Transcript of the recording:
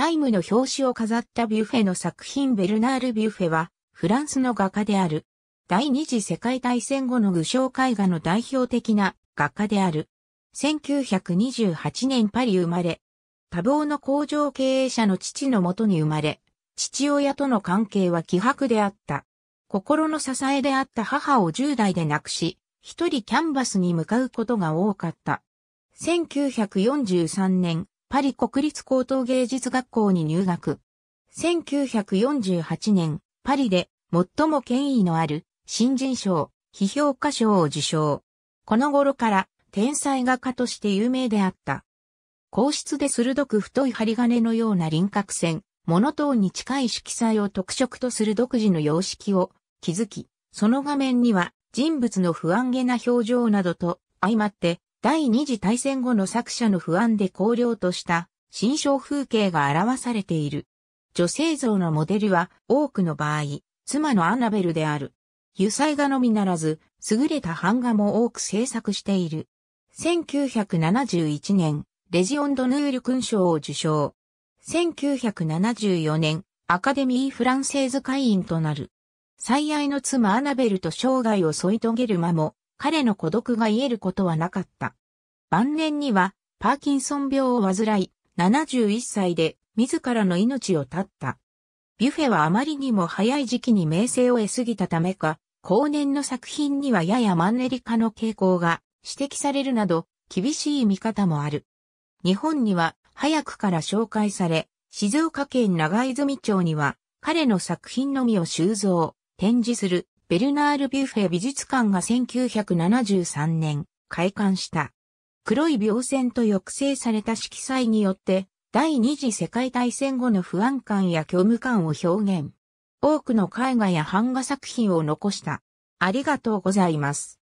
タイムの表紙を飾ったビュッフェの作品ベルナール・ビュッフェは、フランスの画家である。第二次世界大戦後の具象絵画の代表的な画家である。1928年パリ生まれ。多忙の工場経営者の父のもとに生まれ、父親との関係は希薄であった。心の支えであった母を10代で亡くし、一人キャンバスに向かうことが多かった。1943年、パリ国立高等芸術学校に入学。1948年、パリで最も権威のある新人賞、批評家賞を受賞。この頃から天才画家として有名であった。皇室で鋭く太い針金のような輪郭線、モノトーンに近い色彩を特色とする独自の様式を築き、その画面には人物の不安げな表情などと相まって第二次大戦後の作者の不安で荒涼とした心象風景が表されている。女性像のモデルは多くの場合、妻のアナベルである。油彩画のみならず、優れた版画も多く制作している。1971年、レジオンドヌール勲章を受賞。1974年、アカデミー・フランセーズ会員となる。最愛の妻アナベルと生涯を添い遂げる間も、彼の孤独が癒えることはなかった。晩年には、パーキンソン病を患い、71歳で自らの命を絶った。ビュフェはあまりにも早い時期に名声を得すぎたためか、後年の作品にはややマンネリ化の傾向が指摘されるなど、厳しい見方もある。日本には早くから紹介され、静岡県長泉町には彼の作品のみを収蔵、展示するベルナール・ビュッフェ美術館が1973年開館した。黒い描線と抑制された色彩によって、第二次世界大戦後の不安感や虚無感を表現。多くの絵画や版画作品を残した。ありがとうございます。